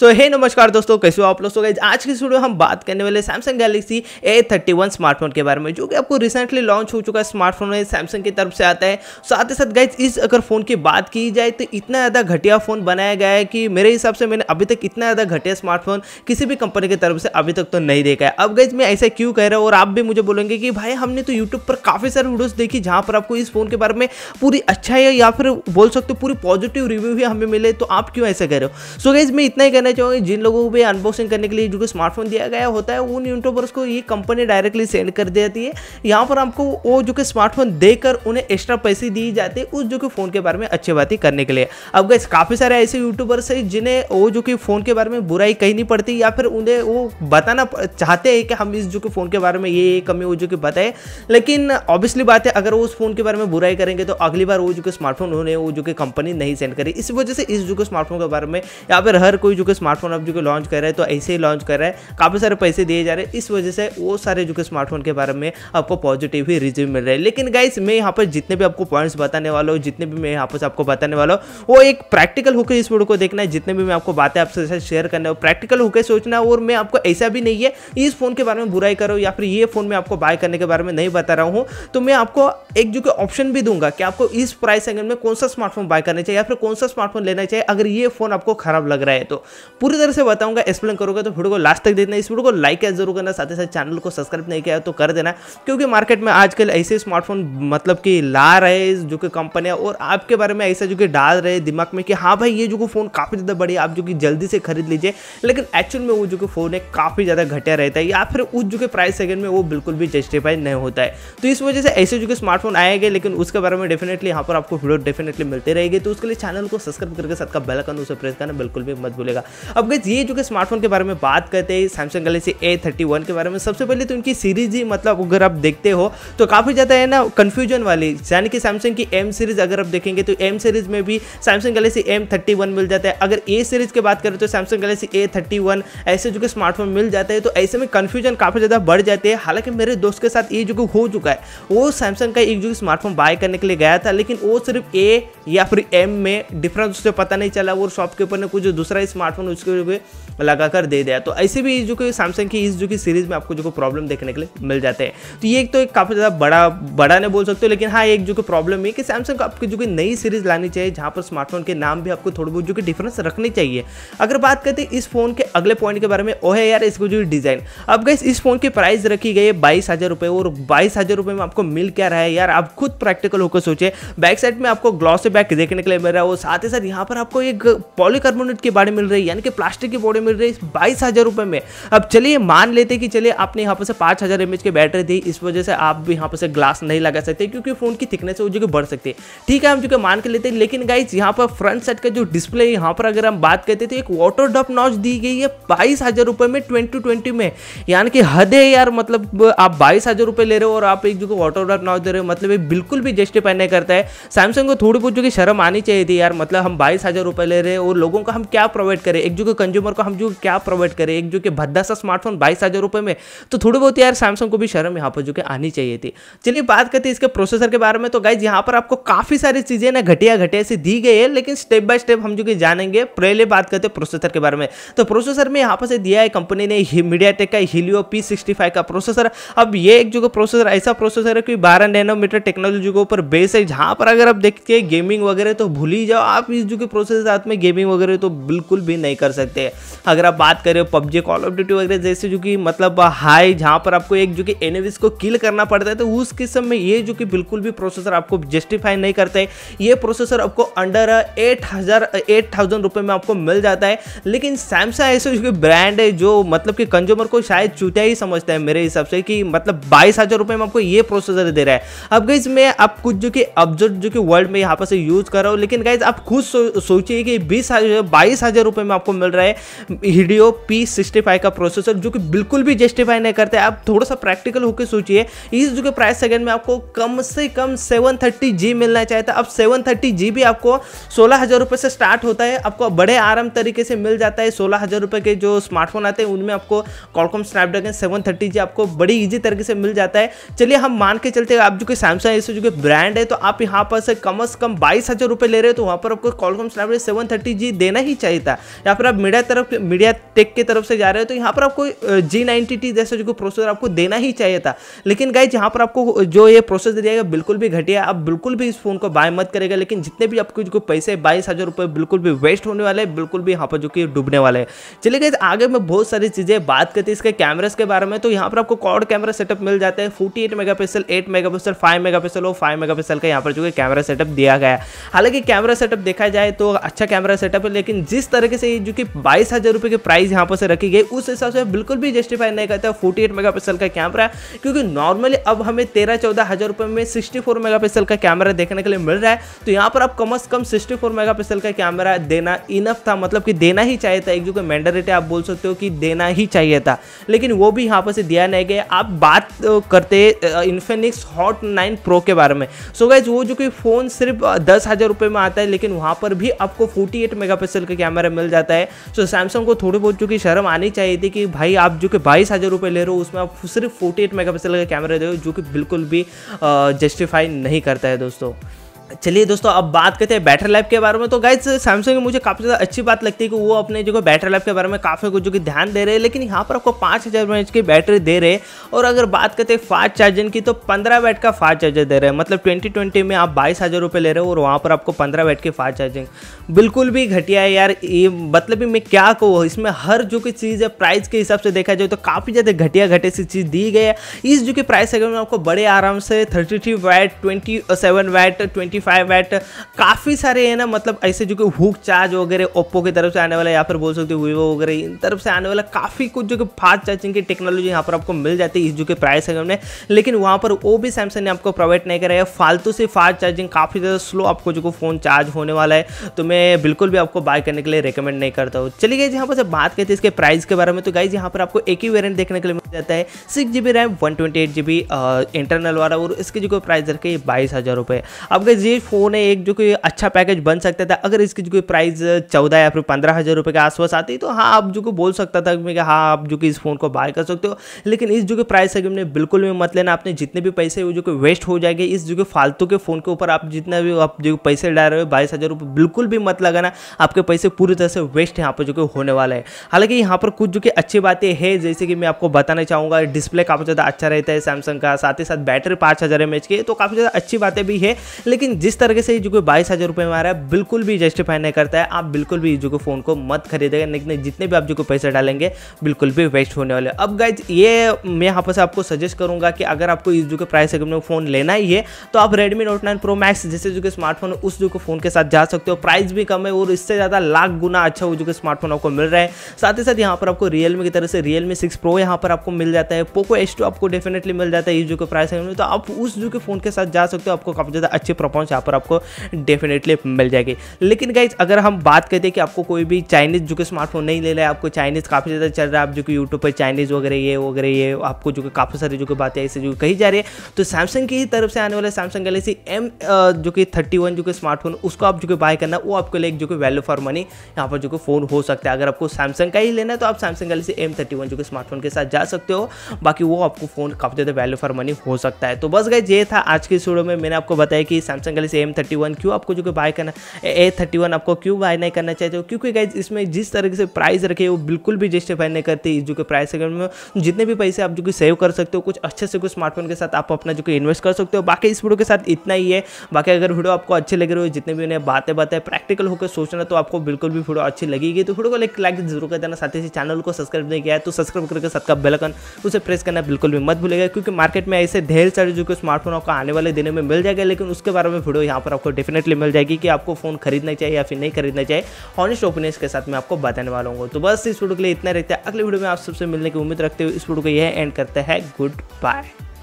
सो हे नमस्कार दोस्तों कैसे हो आप लोग सो आज की वीडियो हम बात करने वाले Samsung Galaxy A thirty one smartphone के बारे में जो कि आपको रिसेंटली लॉन्च हो चुका है स्मार्टफोन है सैमसंग की तरफ से आता है साथ ही साथ गाइज इस अगर फोन की बात की जाए तो इतना ज़्यादा घटिया फ़ोन बनाया गया है कि मेरे हिसाब से मैंने अभी तक इतना ज़्यादा घटिया स्मार्टफोन किसी भी कंपनी की तरफ से अभी तक तो नहीं देखा है अब गाइज मैं ऐसा क्यों कह रहा हूँ और आप भी मुझे बोलेंगे कि भाई हमने तो यूट्यूब पर काफ़ी सारे वीडियोज़ देखी जहाँ पर आपको इस फोन के बारे में पूरी अच्छा या फिर बोल सकते हो पूरी पॉजिटिव रिव्यू भी हमें मिले तो आप क्यों ऐसा कह रहे हो सो गाइज मैं इतना ही कहना कहना चाहूँगी जिन लोगों को भी अनबॉक्सिंग करने के लिए जो कि स्मार्टफोन दिया गया होता है उन यूट्यूबर्स को ये कंपनी डायरेक्टली सेंड कर देती है यहाँ पर आपको वो जो कि स्मार्टफोन देकर उन्हें एक्स्ट्रा पैसे दिए जाते हैं उस जो कि फ़ोन के बारे में अच्छी बातें करने के लिए अब गए काफ़ी सारे ऐसे यूट्यूबर्स हैं जिन्हें वो जो कि फ़ोन के बारे में बुराई नहीं पड़ती या फिर उन्हें वो बताना चाहते हैं कि हम इस जो कि फ़ोन के बारे में ये कमी वो जो कि बताए लेकिन ऑब्वियसली बात है अगर वो उस फ़ोन के बारे में बुराई करेंगे तो अगली बार वो जो कि स्मार्टफोन उन्होंने वो जो कि कंपनी नहीं सेंड करी इस वजह से इस जो कि स्मार्टफोन के बारे में या फिर हर कोई जो के स्मार्टफोन अब जो कि लॉन्च कर रहे हैं तो ऐसे ही लॉन्च कर रहा है काफ़ी सारे पैसे दिए जा रहे हैं इस वजह से वो सारे जो कि स्मार्टफोन के बारे में आपको पॉजिटिव ही रिव्यू मिल रहा है लेकिन गाइस मैं यहाँ पर जितने भी आपको पॉइंट्स बताने वाला हूँ जितने भी मैं यहाँ पर आपको बताने वाला हूँ वो एक प्रैक्टिकल होकर इस वीडियो को देखना है जितने भी मैं आपको बातें आपसे शेयर करना है प्रैक्टिकल होकर सोचना और मैं आपको ऐसा भी नहीं है इस फोन के बारे में बुराई करो या फिर ये फोन मैं आपको बाय करने के बारे में नहीं बता रहा हूँ तो मैं आपको एक जो कि ऑप्शन भी दूंगा कि आपको इस प्राइस सेगमेंट में कौन सा स्मार्टफोन बाय करना चाहिए या फिर कौन सा स्मार्टफोन लेना चाहिए अगर ये फोन आपको खराब लग रहा है तो पूरी तरह से बताऊंगा एक्सप्लेन करूँगा तो वीडियो को लास्ट तक देखना इस वीडियो को लाइक है जरूर करना साथ ही साथ चैनल को सब्सक्राइब नहीं किया तो कर देना क्योंकि मार्केट में आजकल ऐसे स्मार्टफोन मतलब कि ला रहे जो कि कंपनियाँ और आपके बारे में ऐसा जो कि डाल रहे दिमाग में कि हाँ भाई ये जो कि फ़ोन काफ़ी ज़्यादा बढ़िया आप जो कि जल्दी से खरीद लीजिए लेकिन एक्चुअल में वो जो कि फ़ोन है काफ़ी ज़्यादा घटिया रहता है या फिर उस जो कि प्राइस सेगमेंट में वो बिल्कुल भी जस्टिफाई नहीं होता है तो इस वजह से ऐसे जो कि स्मार्टफोन आएंगे लेकिन उसके बारे में डेफिनेटली यहाँ पर आपको वीडियो डेफिनेटली मिलते रहेगी तो उसके लिए चैनल को सब्सक्राइब करके साथ का बेलकन उसे प्रेस करना बिल्कुल भी मत भूलेगा अब गई ये जो कि स्मार्टफोन के बारे में बात करते हैं सैमसंग गलेक्सी ए के बारे में सबसे पहले तो इनकी सीरीज ही मतलब अगर आप देखते हो तो काफ़ी ज़्यादा है ना कन्फ्यूजन वाली यानी कि सैमसंग की एम सीरीज अगर आप देखेंगे तो एम सीरीज में भी सैमसंग गलेक्सी एम मिल जाता है अगर ए सीरीज की बात करें तो सैमसंग गलेक्सी ए ऐसे जो कि स्मार्टफोन मिल जाते हैं तो ऐसे में कन्फ्यूजन काफ़ी ज़्यादा बढ़ जाते हैं हालांकि मेरे दोस्त के साथ ये जो हो चुका है वो सैमसंग का एक जो स्मार्टफोन बाय करने के लिए गया था लेकिन वो सिर्फ ए या फिर एम में डिफरेंस उसे तो पता नहीं चला और शॉपकीपर ने कुछ दूसरा स्मार्टफोन उसके लगाकर दे दिया तो ऐसे भी जो कि सैमसंग की इस जो कि सीरीज़ में आपको जो प्रॉब्लम देखने के लिए मिल जाते हैं तो ये एक तो एक काफ़ी ज़्यादा बड़ा बड़ा नहीं बोल सकते हो लेकिन हाँ एक जो कि प्रॉब्लम है कि सैमसंग आपकी जो कि नई सीरीज़ लानी चाहिए जहाँ पर स्मार्टफोन के नाम भी आपको थोड़ी बहुत जो कि डिफरेंस रखनी चाहिए अगर बात करते हैं इस फोन के अगले पॉइंट के बारे में ओ है यार इसको जो डिज़ाइन अब गई इस फोन की प्राइस रखी गई है बाईस हज़ार रुपये और बाईस हज़ार रुपये में आपको मिल क्या रहा है यार आप खुद प्रैक्टिकल होकर सोचे बैक साइड में आपको ग्लॉस बैक देखने के लिए मिल रहा है और साथ ही साथ यहाँ पर आपको एक पॉलीकार्बोनेट की बॉडी मिल रही है यानी कि प्लास्टिक की बॉडी मिल रही है बाईस हज़ार रुपए में अब चलिए मान लेते कि चलिए आपने यहाँ पर से पाँच हज़ार एमएच की बैटरी दी इस वजह से आप भी यहाँ पर से ग्लास नहीं लगा सकते क्योंकि फ़ोन की थिकनेस वो जो बढ़ सकती है ठीक है हम जो मान के लेते हैं लेकिन गाइज यहाँ पर फ्रंट साइड का जो डिस्प्ले यहाँ पर अगर हम बात करते तो एक वाटर ड्रॉप नॉच दी गई है बाईस में ट्वेंटी में यानी कि हद है यार मतलब आप बाईस ले रहे हो और आप एक जो वाटर डॉप नॉच दे रहे हो मतलब बिल्कुल भी जस्टिफाई नहीं करता है सैमसंग को थोड़ी बहुत जो कि शर्म आनी चाहिए थी यार मतलब हम बाईस हज़ार रुपए ले रहे हैं और लोगों को हम क्या प्रोवाइड करें एक जो कंज्यूमर को हम जो क्या प्रोवाइड करे एक जो कि भद्दा सा स्मार्टफोन बाईस हज़ार रुपये में तो थोड़ी बहुत यार सैमसंग को भी शर्म यहाँ पर जो कि आनी चाहिए थी चलिए बात करते हैं इसके प्रोसेसर के बारे में तो गाइज यहाँ पर आपको काफ़ी सारी चीज़ें ना घटिया घटिया से दी गई है लेकिन स्टेप बाय स्टेप हम जो कि जानेंगे पहले बात करते हैं प्रोसेसर के बारे में तो प्रोसेसर में यहाँ पर से दिया है कंपनी ने मीडिया का हिलियो पी का प्रोसेसर अब ये एक जो प्रोसेसर ऐसा प्रोसेसर है कि बारह नैनोमीटर टेक्नोलॉजी के ऊपर बेस है जहाँ पर अगर आप देखते हैं गेमिंग वगैरह तो भूल ही जाओ आप इस जो कि प्रोसेसर साथ में गेमिंग वगैरह तो बिल्कुल भी नहीं कर सकते अगर आप बात करें पबजी कॉल ऑफ ड्यूटी वगैरह जैसे जो कि मतलब हाई जहाँ पर आपको एक जो कि एनिविस को किल करना पड़ता है तो उस किस्म में ये जो कि बिल्कुल भी प्रोसेसर आपको जस्टिफाई नहीं करता है ये प्रोसेसर आपको अंडर एट हज़ार एट थाउजेंड रुपये में आपको मिल जाता है लेकिन सैमसंग ऐसे जो कि ब्रांड है जो मतलब कि कंज्यूमर को शायद चूतिया ही समझता है मेरे हिसाब से कि मतलब बाईस हज़ार रुपये में आपको ये प्रोसेसर दे रहा है अब गाइज मैं आप कुछ जो कि ऑब्जर्व जो कि वर्ल्ड में यहाँ पर से यूज़ कर रहा हूँ लेकिन गाइज आप खुद सो, सोचिए कि बीस हज़ार बाईस हज़ार रुपये में आपको मिल रहा है हीडियो पी सिक्सटी फाइव का प्रोसेसर जो कि बिल्कुल भी जस्टिफाई नहीं करते आप थोड़ा सा प्रैक्टिकल होकर सोचिए इस जो कि प्राइस सेगमेंट में आपको कम से कम सेवन थर्टी जी मिलना चाहिए था अब सेवन थर्टी जी भी आपको सोलह हज़ार रुपये से स्टार्ट होता है आपको बड़े आराम तरीके से मिल जाता है सोलह हज़ार रुपये के जो स्मार्टफोन आते हैं उनमें आपको Qualcomm Snapdragon seven thirty G आपको बड़ी ईजी तरीके से मिल जाता है चलिए हम मान के चलते आप जो कि सैमसंग ऐसे जो कि ब्रांड है तो आप यहाँ पर से कम अज़ कम बाईस हज़ार रुपये ले रहे हो तो वहाँ पर आपको Qualcomm Snapdragon seven thirty G देना ही चाहिए था या फिर आप मीडिया तरफ मीडिया टेक की तरफ से जा रहे हो तो यहाँ पर आपको जी नाइनटी टी जैसा जो प्रोसेसर आपको देना ही चाहिए था लेकिन गाइज यहाँ पर आपको जो ये प्रोसेसर दिया गया बिल्कुल भी घटिया आप बिल्कुल भी इस फोन को बाय मत करेगा लेकिन जितने भी आपको जो पैसे बाईस हज़ार रुपये बिल्कुल भी वेस्ट होने वाले हैं बिल्कुल भी यहाँ पर जो कि डूबने वाले हैं चलिए गाइज आगे मैं बहुत सारी चीज़ें बात करती इसके कैमरास के बारे में तो यहाँ पर आपको कॉड कैमरा सेटअप मिल जाता है forty eight megapixel eight megapixel five megapixel और फाइव मेगा पिक्सल का यहाँ पर जो है कैमरा सेटअप दिया गया हालांकि कैमरा सेटअप देखा जाए तो अच्छा कैमरा सेटअप है लेकिन जिस तरीके से जो कि बाईस हज़ार रुपए की प्राइस यहाँ पर से रखी गई उस हिसाब से बिल्कुल भी जस्टिफाई नहीं करता फोर्टी एट मेगा का कैमरा क्योंकि नॉर्मली अब हमें तेरह चौदह हज़ार रुपए में सिक्सटी फोर मेगा का कैमरा देखने के लिए मिल रहा है तो यहाँ पर आप कम से कम सिक्सटी फोर मेगा का कैमरा देना इनफ था मतलब कि देना ही चाहिए था एक जो कि मैंडेट आप बोल सकते हो कि देना ही चाहिए था लेकिन वो भी यहाँ पर से दिया नहीं गया आप बात करते इन्फेनिक्स हॉट नाइन प्रो के बारे में सो so गाइज वो जो कि फ़ोन सिर्फ दस हज़ार रुपये में आता है लेकिन वहाँ पर भी आपको फोर्टी एट मेगापिक्सल का कैमरा मिल जाता है सो so, सैमसंग सैमसंग को थोड़ी बहुत जो कि शर्म आनी चाहिए थी कि भाई आप जो कि बाईस हज़ार रुपये ले रहे हो उसमें आप सिर्फ फोर्टी एट मेगा पिक्सल का कैमरा दे रहे हो जो कि बिल्कुल भी जस्टिफाई नहीं करता है दोस्तों चलिए दोस्तों अब बात करते हैं बैटरी लाइफ के बारे में तो गाइज सैमसंग की मुझे काफ़ी ज़्यादा अच्छी बात लगती है कि वो अपने जो बैटरी लाइफ के बारे में काफ़ी कुछ जो कि ध्यान दे रहे हैं लेकिन यहाँ पर आपको पाँच हज़ार एम की बैटरी दे रहे हैं और अगर बात करते हैं फास्ट चार्जिंग की तो पंद्रह वैट का फास्ट चार्जर दे रहे हैं मतलब ट्वेंटी ट्वेंटी में आप बाईस हज़ार रुपये ले रहे हो और वहाँ पर आपको पंद्रह वैट की फास्ट चार्जिंग बिल्कुल भी घटिया है यार ये मतलब मैं क्या कहूँ इसमें हर जो कि चीज़ है प्राइस के हिसाब से देखा जाए तो काफ़ी ज़्यादा घटिया घटे सी चीज़ दी गई है इस जो कि प्राइस सेगमेंट में आपको बड़े आराम से thirty three watt twenty seven watt twenty eighty five watt काफ़ी सारे हैं ना मतलब ऐसे जो कि हुक चार्ज वगैरह ओप्पो की तरफ से आने वाला या फिर बोल सकते हो वीवो वगैरह इन तरफ से आने वाला काफ़ी कुछ जो कि फास्ट चार्जिंग की टेक्नोलॉजी यहाँ पर आपको मिल जाती है इस जो कि प्राइस है हमने लेकिन वहाँ पर वो भी सैमसंग ने आपको प्रोवाइड नहीं करा है फालतू से फास्ट चार्जिंग काफ़ी ज़्यादा स्लो आपको जो फ़ोन चार्ज होने वाला है तो मैं बिल्कुल भी आपको बाय करने के लिए रिकमेंड नहीं करता हूँ चलिए गई यहाँ पर बात करते हैं इसके प्राइस के बारे में तो गाइज यहाँ पर आपको एक ही वेरियंट देखने के लिए मिल जाता है six G B RAM one twenty eight G B internal वाला और इसके जो प्राइस रखे बाईस हज़ार रुपये अब गई ये फ़ोन है एक जो कि अच्छा पैकेज बन सकता था अगर इसकी जो कोई प्राइस चौदह या फिर पंद्रह हज़ार रुपये के आसपास आती तो हाँ आप जो को बोल सकता था कि हाँ आप जो कि इस फ़ोन को बाय कर सकते हो लेकिन इस जो कि प्राइस सेगमेंट में बिल्कुल भी मत लेना आपने जितने भी पैसे वो जो कि वेस्ट हो जाएंगे इस जो कि फालतू के फ़ोन के ऊपर आप जितना भी आप जो पैसे डाल रहे हो बाईस हज़ार रुपये बिल्कुल भी मत लगाना आपके पैसे पूरी तरह से वेस्ट यहाँ पर जो कि होने वाला है हालांकि यहाँ पर कुछ जो कि अच्छी बातें है जैसे कि मैं आपको बताना चाहूँगा डिस्प्ले काफ़ी ज़्यादा अच्छा रहता है सैमसंग का साथ ही साथ बैटरी पाँच हज़ार एम एच की तो काफ़ी ज़्यादा अच्छी बातें भी है लेकिन जिस तरह से जो बाईस हज़ार रुपए में आ रहा है बिल्कुल भी जस्टिफाई नहीं करता है आप बिल्कुल भी जो फ़ोन को मत खरीदेगा लेकिन जितने भी आप जो पैसे डालेंगे बिल्कुल भी वेस्ट होने वाले अब गाइज ये मैं यहाँ पर आपको सजेस्ट करूंगा कि अगर आपको इस जो प्राइस सेगमेंट में फ़ोन लेना ही है तो आप Redmi Note nine Pro Max जैसे जो कि स्मार्टफोन है उस जो फ़ोन के साथ जा सकते हो प्राइस भी कम है और इससे ज़्यादा लाख गुना अच्छा वो जो कि स्मार्टफोन आपको मिल रहा है साथ ही साथ यहाँ पर आपको रियलमी की तरह से रियलमी सिक्स प्रो यहाँ पर आपको मिल जाता है पोको एस आपको डेफिनेटली मिल जाता है इस जो के प्राइस में तो आप उस जो के फ़ोन के साथ जा सकते हो आपको काफ़ी ज़्यादा अच्छे परफॉर्मेंस हूँ जहाँ पर आपको डेफिनेटली मिल जाएगी लेकिन गाइज अगर हम बात करते हैं कि आपको कोई भी चाइनीज़ जो कि स्मार्टफोन नहीं ले रहा है आपको चाइनीज़ काफ़ी ज़्यादा चल रहा है आप जो कि यूट्यूब पर चाइनीज़ वगैरह ये वगैरह ये आपको जो कि काफ़ी सारी जो कि बातें ऐसे जो कही जा रही है तो सैमसंग की तरफ से आने वाले सैमसंग गैलेक्सी एम जो कि थर्टी जो कि स्मार्टफोन उसको आप जो कि बाय करना वो आपके लिए जो कि वैल्यू फॉर मनी यहाँ पर जो कि फ़ोन हो सकता है अगर आपको सैमसंग का ही लेना है तो आप सैमसंग गैलेक्सी एम थर्टी जो कि स्मार्टफोन के साथ जा सकते हो बाकी वो आपको फ़ोन काफ़ी ज़्यादा वैल्यू फॉर मनी हो सकता है तो बस गए ये था आज के वीडियो में मैंने आपको बताया कि सैमसंग एंगल से एम थर्टी वन क्यों आपको जो बाय करना ए थर्टी वन आपको क्यों बाय नहीं करना चाहिए क्योंकि गाइज इसमें जिस तरीके से प्राइस रखे वो बिल्कुल भी जस्टिफाई नहीं करती जो कि प्राइस में जितने भी पैसे आप जो कि सेव कर सकते हो कुछ अच्छे से कुछ स्मार्टफोन के साथ आप अपना जो कि इन्वेस्ट कर सकते हो बाकी इस वीडियो के साथ इतना ही है बाकी अगर वीडियो आपको अच्छे लगे रही हो जितने भी उन्हें बातें बातें प्रैक्टिकल होकर सोचना तो आपको बिल्कुल भी वीडियो अच्छी लगेगी तो वीडियो को लाइक लाइक जरूर कर देना साथ ही चैनल को सब्सक्राइब नहीं किया है तो सब्सक्राइब करके साथ का बेलकन उसे प्रेस करना बिल्कुल भी मत भूलेगा क्योंकि मार्केट में ऐसे ढेर सारे जो कि स्मार्टफोन आपको आने वाले दिनों में मिल जाएगा लेकिन उसके बारे में वीडियो यहाँ पर आपको डेफिनेटली मिल जाएगी कि आपको फ़ोन खरीदना चाहिए या फिर नहीं खरीदना चाहिए ऑनेस्ट ओपिनियंस के साथ मैं आपको बताने वाला हूँ तो बस इस वीडियो के लिए इतना रहता है अगले वीडियो में आप सबसे मिलने की उम्मीद रखते हुए इस वीडियो को यह एंड करते हैं गुड बाय